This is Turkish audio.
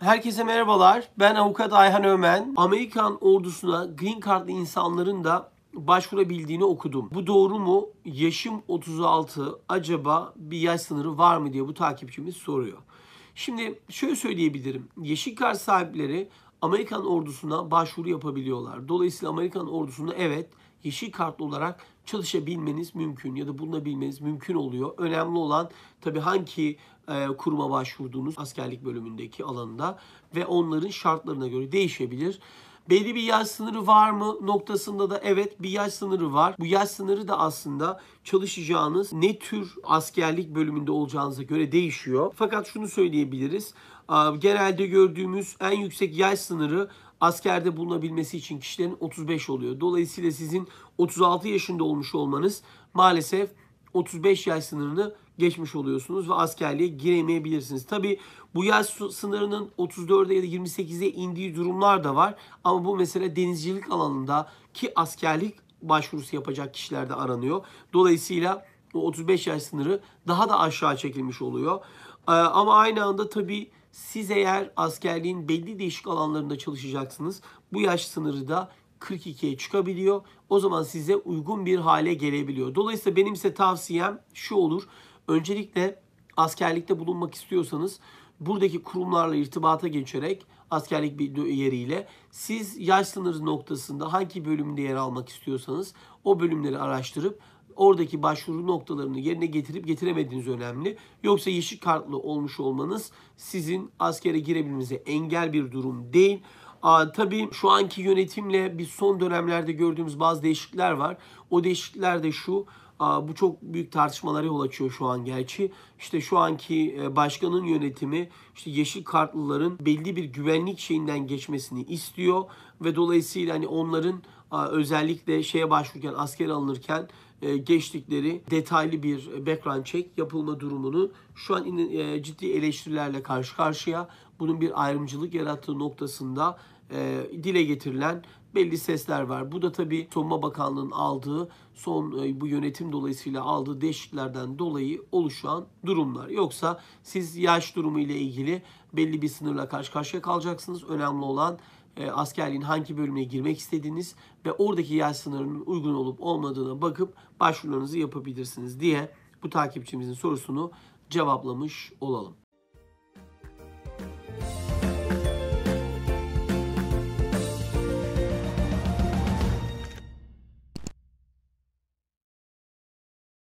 Herkese merhabalar. Ben avukat Ayhan Ömen. Amerikan ordusuna green cardlı insanların da başvurabildiğini okudum. Bu doğru mu? Yaşım 36. Acaba bir yaş sınırı var mı diye bu takipçimiz soruyor. Şimdi şöyle söyleyebilirim. Yeşil kart sahipleri Amerikan ordusuna başvuru yapabiliyorlar. Dolayısıyla Amerikan ordusunda evet yeşil kartlı olarak çalışabilmeniz mümkün ya da bulunabilmeniz mümkün oluyor. Önemli olan tabii hangi e, kuruma başvurduğunuz askerlik bölümündeki alanda ve onların şartlarına göre değişebilir. Belli bir yaş sınırı var mı noktasında da evet bir yaş sınırı var. Bu yaş sınırı da aslında çalışacağınız ne tür askerlik bölümünde olacağınıza göre değişiyor. Fakat şunu söyleyebiliriz. Genelde gördüğümüz en yüksek yaş sınırı askerde bulunabilmesi için kişilerin 35 oluyor. Dolayısıyla sizin 36 yaşında olmuş olmanız maalesef 35 yaş sınırını geçmiş oluyorsunuz ve askerliğe giremeyebilirsiniz. Tabi bu yaş sınırının 34'e ya da 28'e indiği durumlar da var. Ama bu mesela denizcilik alanında ki askerlik başvurusu yapacak kişilerde aranıyor. Dolayısıyla o 35 yaş sınırı daha da aşağı çekilmiş oluyor. Ee, ama aynı anda tabii siz eğer askerliğin belli değişik alanlarında çalışacaksınız. Bu yaş sınırı da 42'ye çıkabiliyor. O zaman size uygun bir hale gelebiliyor. Dolayısıyla benim size tavsiyem şu olur. Öncelikle askerlikte bulunmak istiyorsanız buradaki kurumlarla irtibata geçerek askerlik bir yeriyle siz yaş sınırı noktasında hangi bölümde yer almak istiyorsanız o bölümleri araştırıp oradaki başvuru noktalarını yerine getirip getiremediğiniz önemli. Yoksa yeşil kartlı olmuş olmanız sizin askere girebilmenize engel bir durum değil. Aa, tabii şu anki yönetimle biz son dönemlerde gördüğümüz bazı değişiklikler var. O değişiklikler de şu. Aa, bu çok büyük tartışmalara yol açıyor şu an gerçi. İşte şu anki e, başkanın yönetimi işte yeşil kartlıların belli bir güvenlik şeyinden geçmesini istiyor ve dolayısıyla hani onların özellikle şeye başvururken asker alınırken e, geçtikleri detaylı bir background check yapılma durumunu şu an e, ciddi eleştirilerle karşı karşıya bunun bir ayrımcılık yarattığı noktasında e, dile getirilen belli sesler var. Bu da tabii Savunma Bakanlığı'nın aldığı son bu yönetim dolayısıyla aldığı değişikliklerden dolayı oluşan durumlar. Yoksa siz yaş durumu ile ilgili belli bir sınırla karşı karşıya kalacaksınız. Önemli olan e, askerliğin hangi bölümüne girmek istediğiniz ve oradaki yaş sınırının uygun olup olmadığına bakıp başvurularınızı yapabilirsiniz diye bu takipçimizin sorusunu cevaplamış olalım.